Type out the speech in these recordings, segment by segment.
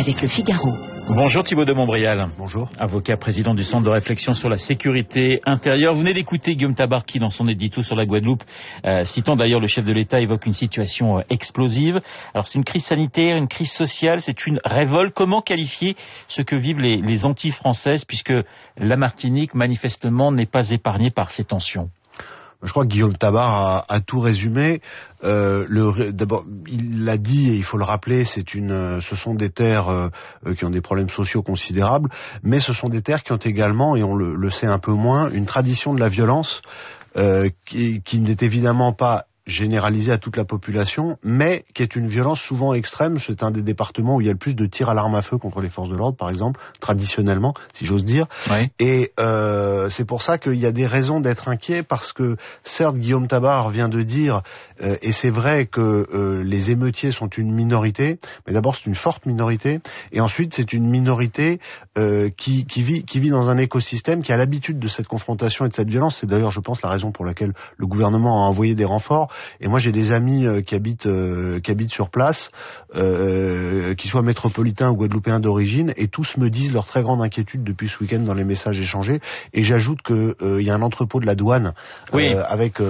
avec le Figaro. Bonjour Thibault de Montbrial. Bonjour. Avocat, président du Centre de réflexion sur la sécurité intérieure. Vous venez d'écouter Guillaume Tabarki dans son édito sur la Guadeloupe, euh, citant d'ailleurs le chef de l'État, évoque une situation euh, explosive. Alors c'est une crise sanitaire, une crise sociale, c'est une révolte. Comment qualifier ce que vivent les, anti françaises puisque la Martinique, manifestement, n'est pas épargnée par ces tensions je crois que Guillaume Tabar a, tout résumé. Euh, d'abord, il l'a dit et il faut le rappeler, c'est une, euh, ce sont des terres euh, qui ont des problèmes sociaux considérables, mais ce sont des terres qui ont également, et on le, le sait un peu moins, une tradition de la violence. qui n'est évidemment pas généralisée à toute la population, mais qui est une violence souvent extrême. C'est un des départements où il y a le plus de tirs à l'arme à feu contre les forces de l'ordre, par exemple, traditionnellement, si j'ose dire. Et euh, c'est pour ça qu'il y a des raisons d'être inquiet, parce que certes, Guillaume Tabar vient de dire, euh, et c'est vrai que euh, les émeutiers sont une minorité, mais d'abord c'est une forte minorité, et ensuite c'est une minorité euh, qui, qui, vit, qui vit dans un écosystème qui a l'habitude de cette confrontation et de cette violence. C'est d'ailleurs, je pense, la raison pour laquelle le gouvernement a envoyé des renforts et moi, j'ai des amis euh, qui habitent euh, qui habitent sur place, euh, qui soient métropolitains ou guadeloupéens d'origine, et tous me disent leur très grande inquiétude depuis ce week-end dans les messages échangés. Et j'ajoute qu'il y a un entrepôt de la douane avec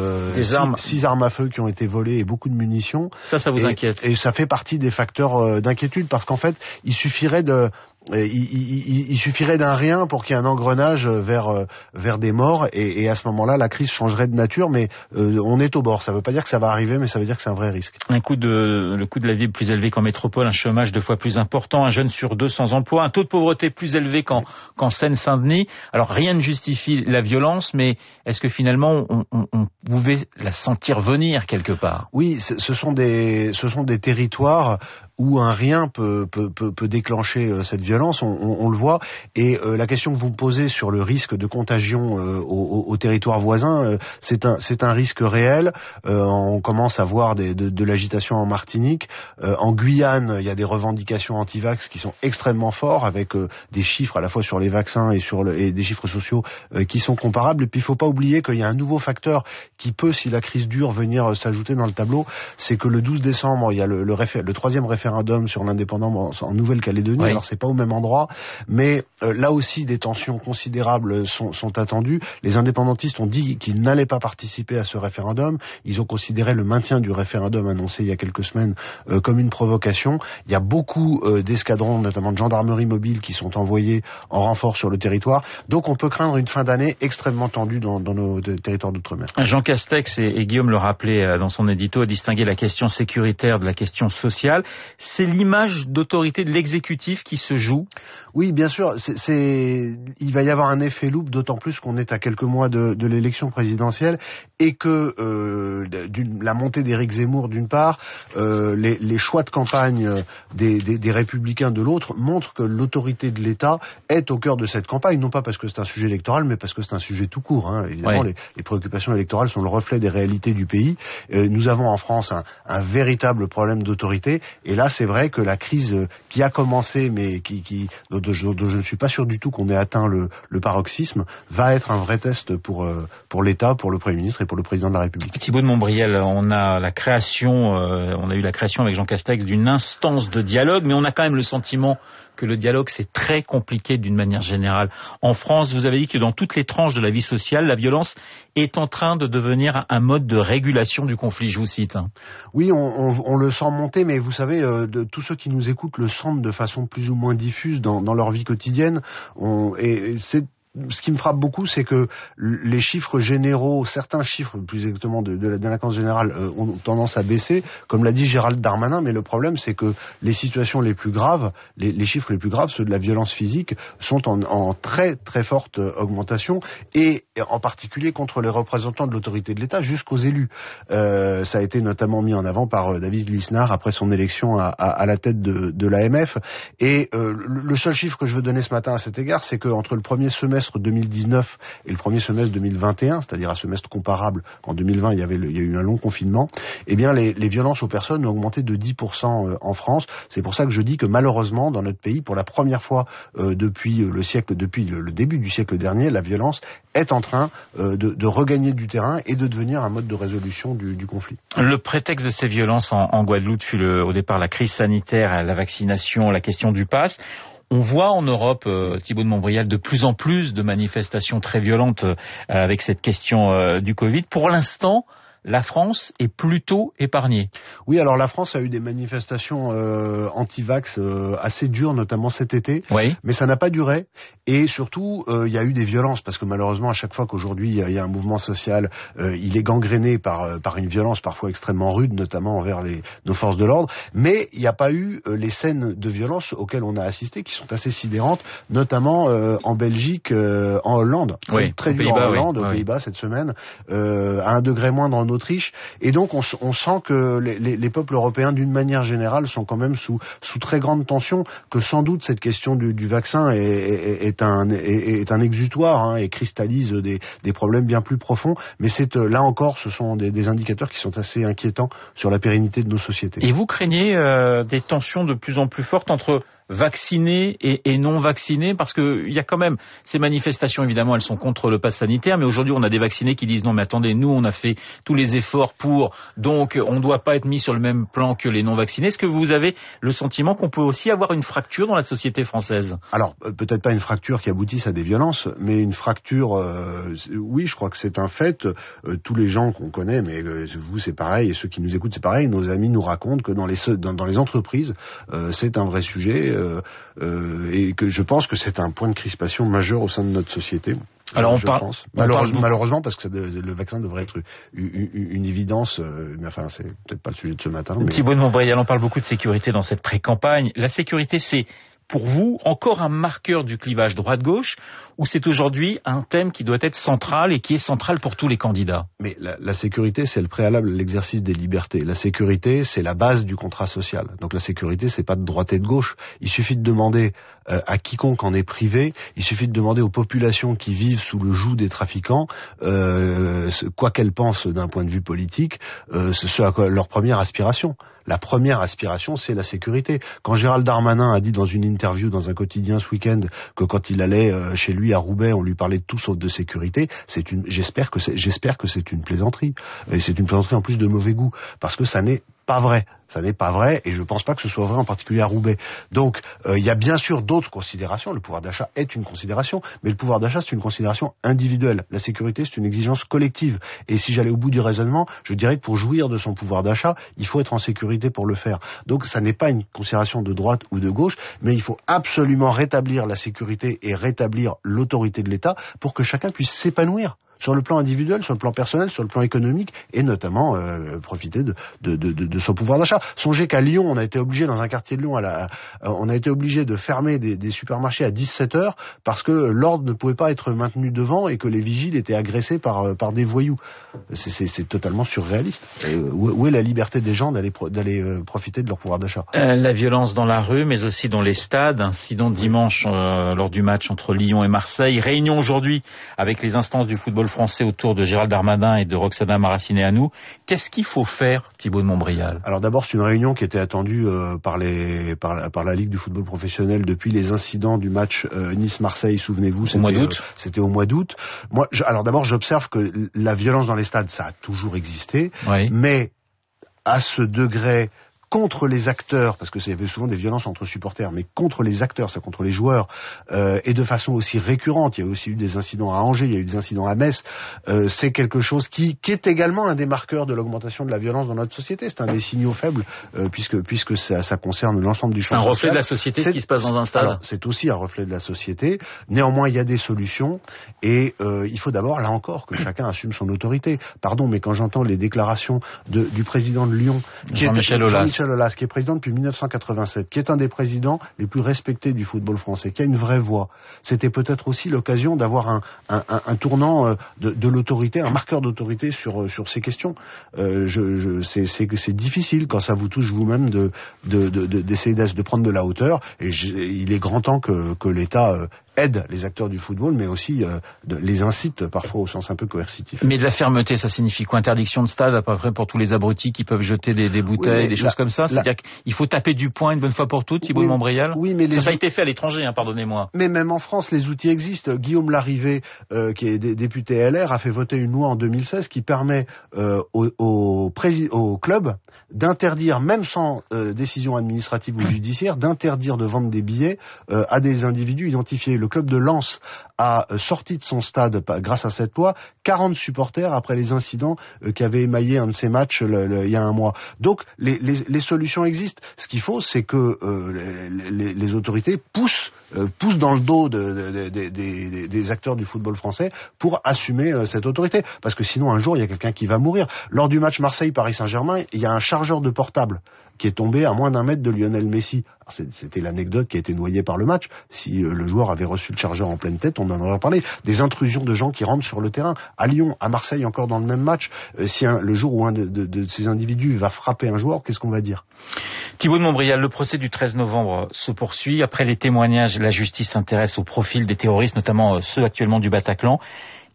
six, armes. à feu qui ont été volées et beaucoup de munitions. Ça, ça vous inquiète. Et ça fait partie des facteurs d'inquiétude parce qu'en fait, il suffirait de il, suffirait d'un rien pour qu'il y ait un engrenage vers euh, vers des morts et, à ce moment-là la crise changerait de nature mais euh, on est au bord ça ne veut pas dire que ça va arriver mais ça veut dire que c'est un vrai risque un coût de le coût de la vie plus élevé qu'en métropole un chômage deux fois plus important un jeune sur deux sans emploi un taux de pauvreté plus élevé qu'en qu'en Seine-Saint-Denis alors rien ne justifie la violence mais est-ce que finalement on, pouvait la sentir venir quelque part oui ce sont des territoires où un rien peut, déclencher euh, cette violence, on, on, le voit. Et euh, la question que vous me posez sur le risque de contagion euh, au, au, territoire voisin, c'est un, un risque réel. on commence à voir de, l'agitation en Martinique. en Guyane, il y a des revendications anti-vax qui sont extrêmement fortes, avec des chiffres à la fois sur les vaccins et sur le, des chiffres sociaux qui sont comparables. Et puis il faut pas oublier qu'il y a un nouveau facteur qui peut, si la crise dure, venir s'ajouter dans le tableau, c'est que le 12 décembre, il y a le, le, le troisième référendum sur l'indépendance en Nouvelle-Calédonie. alors Alors c'est pas au même endroit, mais euh, là aussi des tensions considérables sont, attendues. Les indépendantistes ont dit qu'ils n'allaient pas participer à ce référendum. Ils ont considéré le maintien du référendum annoncé il y a quelques semaines euh, comme une provocation. Il y a beaucoup euh, d'escadrons, notamment de gendarmerie mobile, qui sont envoyés en renfort sur le territoire. Donc on peut craindre une fin d'année extrêmement tendue dans, nos territoires d'outre-mer. Jean Castex et, Guillaume le rappelaient dans son édito, distinguer la question sécuritaire de la question sociale c'est l'image d'autorité de l'exécutif qui se joue Oui, bien sûr. il va y avoir un effet loupe, d'autant plus qu'on est à quelques mois de, l'élection présidentielle et que euh, la montée d'Éric Zemmour d'une part, euh, les, choix de campagne euh, des, républicains de l'autre montrent que l'autorité de l'État est au cœur de cette campagne, non pas parce que c'est un sujet électoral, mais parce que c'est un sujet tout court. Hein. Évidemment, les, préoccupations électorales sont le reflet des réalités du pays. nous avons en France un, un véritable problème d'autorité, et là, c'est vrai que la crise euh, qui a commencé, mais qui, dont, je, ne suis pas sûr du tout qu'on ait atteint le, paroxysme, va être un vrai test pour euh, pour l'État, pour le Premier ministre et pour le président de la République. Thibault de Montbriel, on a la création, euh, on a eu la création avec Jean Castex d'une instance de dialogue, mais on a quand même le sentiment que le dialogue c'est très compliqué d'une manière générale. En France, vous avez dit que dans toutes les tranches de la vie sociale, la violence est en train de devenir un mode de régulation du conflit. Je vous cite. Oui, on, le sent monter, mais vous savez, de tous ceux qui nous écoutent le sentent de façon plus ou moins diffuse dans, leur vie quotidienne. et c'est ce qui me frappe beaucoup, c'est que les chiffres généraux, certains chiffres plus exactement de, la délinquance générale euh, ont tendance à baisser, comme l'a dit Gérald Darmanin, mais le problème c'est que les situations les plus graves, les, chiffres les plus graves, ceux de la violence physique, sont en, très très forte euh, augmentation, et en particulier contre les représentants de l'autorité de l'État jusqu'aux élus. Euh, ça a été notamment mis en avant par David Lisnard après son élection à, la tête de, l'AMF, et le seul chiffre que je veux donner ce matin à cet égard, c'est qu'entre le premier semestre semestre 2019 et le premier semestre 2021, c'est-à-dire un semestre comparable, en 2020 il y, avait il y a eu un long confinement, eh bien les, violences aux personnes ont augmenté de 10% euh, en France. C'est pour ça que je dis que malheureusement dans notre pays, pour la première fois euh, depuis euh, le siècle, depuis le, début du siècle dernier, la violence est en train de, regagner du terrain et de devenir un mode de résolution du, conflit. Le prétexte de ces violences en, Guadeloupe fut au départ la crise sanitaire, la vaccination, la question du passe. On voit en Europe, euh, Thibault de Montbrial, de plus en plus de manifestations très violentes euh, avec cette question euh, du Covid. Pour l'instant, la France est plutôt épargnée. Oui, alors la France a eu des manifestations euh, anti-vax euh, assez dures, notamment cet été. Mais ça n'a pas duré. Et surtout, euh, il y a eu des violences, parce que malheureusement, à chaque fois qu'aujourd'hui il y, a un mouvement social, euh, il est gangréné par, par une violence parfois extrêmement rude, notamment envers les, nos forces de l'ordre. Mais il n'y a pas eu les scènes de violence auxquelles on a assisté, qui sont assez sidérantes, notamment en Belgique, en Hollande. très dur en Hollande, aux Pays-Bas cette semaine, à un degré moindre en Autriche Et donc on, sent que les, peuples européens, d'une manière générale, sont quand même sous, très grande tension, que sans doute cette question du, vaccin est, un, exutoire hein, et cristallise des, problèmes bien plus profonds. Mais c'est euh, là encore, ce sont des, indicateurs qui sont assez inquiétants sur la pérennité de nos sociétés. Et vous craignez euh, des tensions de plus en plus fortes entre vaccinés et, non vaccinés Parce qu'il y a quand même ces manifestations, évidemment, elles sont contre le pass sanitaire, mais aujourd'hui, on a des vaccinés qui disent non, mais attendez, nous, on a fait tous les efforts pour, donc on ne doit pas être mis sur le même plan que les non vaccinés. Est-ce que vous avez le sentiment qu'on peut aussi avoir une fracture dans la société française Alors, euh, peut-être pas une fracture qui aboutisse à des violences, mais une fracture, euh, oui, je crois que c'est un fait. Euh, tous les gens qu'on connaît, mais vous, c'est pareil, et ceux qui nous écoutent, c'est pareil, nos amis nous racontent que dans les, dans les entreprises, c'est un vrai sujet. Euh, euh, et que je pense que c'est un point de crispation majeur au sein de notre société. Alors on parle, Malheureusement, parce que le vaccin devrait être une, évidence, euh, mais enfin c'est peut-être pas le sujet de ce matin. Mais... Thibault de Montbrial, on parle beaucoup de sécurité dans cette pré-campagne. La sécurité, c'est pour vous encore un marqueur du clivage droite-gauche ou c'est aujourd'hui un thème qui doit être central et qui est central pour tous les candidats Mais la, sécurité, c'est le préalable à l'exercice des libertés. La sécurité, c'est la base du contrat social. Donc la sécurité, c'est pas de droite et de gauche. Il suffit de demander euh, à quiconque en est privé, il suffit de demander aux populations qui vivent sous le joug des trafiquants, euh, quoi qu'elles pensent d'un point de vue politique, euh, ce à leur première aspiration la première aspiration, c'est la sécurité. Quand Gérald Darmanin a dit dans une interview dans un quotidien ce week-end que quand il allait euh, chez lui à Roubaix, on lui parlait de tout sauf de sécurité, c'est une, j'espère que c'est, j'espère que c'est une plaisanterie. Et c'est une plaisanterie en plus de mauvais goût, parce que ça n'est pas vrai. Ça n'est pas vrai, et je ne pense pas que ce soit vrai en particulier à Roubaix. Donc, euh, il y a bien sûr d'autres considérations. Le pouvoir d'achat est une considération, mais le pouvoir d'achat c'est une considération individuelle. La sécurité c'est une exigence collective. Et si j'allais au bout du raisonnement, je dirais que pour jouir de son pouvoir d'achat, il faut être en sécurité pour le faire. Donc, ça n'est pas une considération de droite ou de gauche, mais il faut absolument rétablir la sécurité et rétablir l'autorité de l'État pour que chacun puisse s'épanouir sur le plan individuel, sur le plan personnel, sur le plan économique, et notamment euh, profiter de, de, de, de, son pouvoir d'achat. Songez qu'à Lyon, on a été obligé, dans un quartier de Lyon, à la, euh, on a été obligé de fermer des, des supermarchés à 17 heures parce que l'ordre ne pouvait pas être maintenu devant et que les vigiles étaient agressés par, euh, par des voyous. C'est totalement surréaliste. où, est la liberté des gens d'aller d'aller profiter de leur pouvoir d'achat La violence dans la rue, mais aussi dans les stades. Incident dimanche lors du match entre Lyon et Marseille. Réunion aujourd'hui avec les instances du football français autour de Gérald Darmanin et de Roxana Maraciné à nous. Qu'est-ce qu'il faut faire, Thibaut de Montbrial Alors d'abord, c'est une réunion qui était attendue euh, par, les, par, la Ligue du football professionnel depuis les incidents du match euh, Nice-Marseille, souvenez-vous. Au mois C'était euh, au mois d'août. Moi, alors d'abord, j'observe que la violence dans les stades, ça a toujours existé, mais à ce degré contre les acteurs, parce que c'est souvent des violences entre supporters, mais contre les acteurs, ça contre les joueurs, euh, et de façon aussi récurrente. Il y a aussi eu des incidents à Angers, il y a eu des incidents à Metz. Euh, c'est quelque chose qui, qui est également un des marqueurs de l'augmentation de la violence dans notre société. C'est un des signaux faibles, euh, puisque puisque ça, ça concerne l'ensemble du champ. C'est un reflet de la société, ce qui se passe dans un stade. C'est aussi un reflet de la société. Néanmoins, il y a des solutions, et euh, il faut d'abord, là encore, que chacun assume son autorité. Pardon, mais quand j'entends les déclarations de, du président de Lyon, Jean-Michel Aulas, qui est président depuis 1987, qui est un des présidents les plus respectés du football français, qui a une vraie voix. C'était peut-être aussi l'occasion d'avoir un, tournant euh, de, l'autorité, un marqueur d'autorité sur, euh, ces questions. Euh, c'est difficile quand ça vous touche vous-même d'essayer de, de, prendre de la hauteur. Et il est grand temps que l'État euh, aide les acteurs du football, mais aussi euh, les incite parfois au sens un peu coercitif. Mais de la fermeté, ça signifie quoi Interdiction de stade à peu près pour tous les abrutis qui peuvent jeter des, bouteilles, des choses comme ça C'est-à-dire qu'il faut taper du poing une bonne fois pour toutes, Thibault Montbrial Oui, mais ça, a été fait à l'étranger, hein, pardonnez-moi. Mais même en France, les outils existent. Guillaume Larrivé, euh, qui est député LR, a fait voter une loi en 2016 qui permet euh, aux au, club d'interdire, même sans décision administrative ou judiciaire, d'interdire de vendre des billets à des individus identifiés. Le club de Lens a euh, sorti de son stade bah, grâce à cette loi 40 supporters après les incidents euh, qui avaient émaillé un de ces matchs il y a un mois. Donc les, solutions existent. Ce qu'il faut, c'est que euh, les, autorités poussent, dans le dos des acteurs du football français pour assumer cette autorité. Parce que sinon, un jour, il y a quelqu'un qui va mourir. Lors du match Marseille-Paris Saint-Germain, il y a un chargeur de portable qui est tombé à moins d'un mètre de Lionel Messi. C'était l'anecdote qui a été noyée par le match. Si euh, le joueur avait reçu le chargeur en pleine tête, on en aurait parlé. Des intrusions de gens qui rentrent sur le terrain. À Lyon, à Marseille, encore dans le même match. Euh, si le jour où un de, ces individus va frapper un joueur, qu'est-ce qu'on va dire Thibaut de Montbrial, le procès du 13 novembre euh, se poursuit. Après les témoignages, la justice s'intéresse au profil des terroristes, notamment ceux actuellement du Bataclan.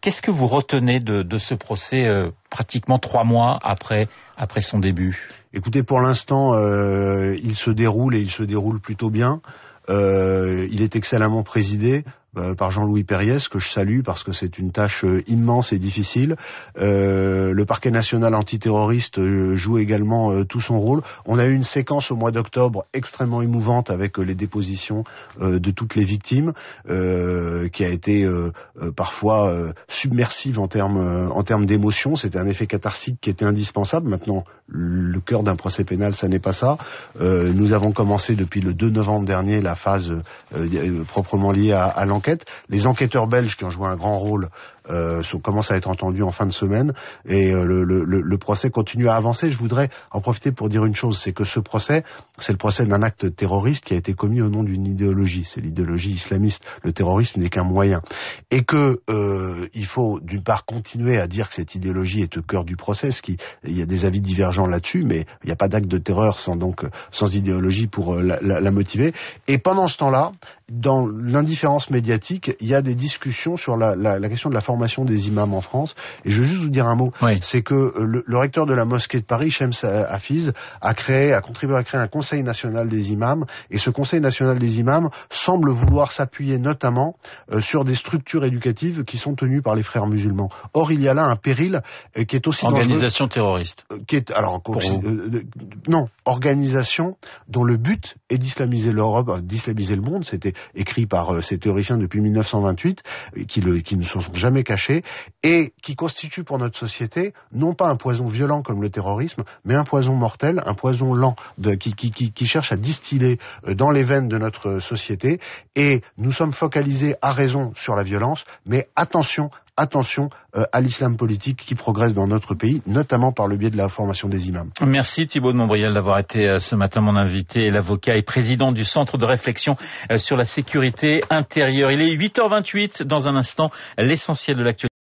Qu'est-ce que vous retenez de, ce procès euh, pratiquement trois mois après, après son début Écoutez, pour l'instant, euh, il se déroule et il se déroule plutôt bien. Euh, il est excellemment présidé. Euh, par Jean-Louis Perriès, que je salue parce que c'est une tâche euh, immense et difficile. Euh, le parquet national antiterroriste joue également tout son rôle. On a eu une séquence au mois d'octobre extrêmement émouvante avec les dépositions de toutes les victimes, qui a été parfois submersive en termes en d'émotion. C'était un effet catharsique qui était indispensable. Maintenant, le cœur d'un procès pénal, ça n'est pas ça. nous avons commencé depuis le 2 novembre dernier la phase proprement liée à, à l'enquête les enquêteurs belges qui ont joué un grand rôle euh, commence à être entendu en fin de semaine et euh, le, le, le, procès continue à avancer. Je voudrais en profiter pour dire une chose, c'est que ce procès, c'est le procès d'un acte terroriste qui a été commis au nom d'une idéologie. C'est l'idéologie islamiste. Le terrorisme n'est qu'un moyen. Et que euh, il faut d'une part continuer à dire que cette idéologie est au cœur du procès, ce qui il y a des avis divergents là-dessus, mais il n'y a pas d'acte de terreur sans donc sans idéologie pour euh, la, la, la motiver. Et pendant ce temps-là, dans l'indifférence médiatique, il y a des discussions sur la, la question de la forme des imams en France. Et je veux juste vous dire un mot, c'est que euh, le, recteur de la mosquée de Paris, Shems euh, Hafiz, a créé, a contribué à créer un Conseil national des imams. Et ce Conseil national des imams semble vouloir s'appuyer notamment euh, sur des structures éducatives qui sont tenues par les frères musulmans. Or, il y a là un péril qui est aussi organisation terroriste. qui est alors non organisation dont le but est d'islamiser l'Europe, d'islamiser le monde. C'était écrit par ces théoriciens depuis 1928 qui, qui ne se sont jamais caché et qui constitue pour notre société non pas un poison violent comme le terrorisme, mais un poison mortel, un poison lent qui, qui, cherche à distiller euh, dans les veines de notre société. Et nous sommes focalisés à raison sur la violence, mais attention attention euh, à l'islam politique qui progresse dans notre pays, notamment par le biais de la formation des imams. Merci Thibault de Montbrial d'avoir été euh, ce matin mon invité, l'avocat et président du Centre de réflexion euh, sur la sécurité intérieure. Il est 8h28 dans un instant, l'essentiel de l'actualité.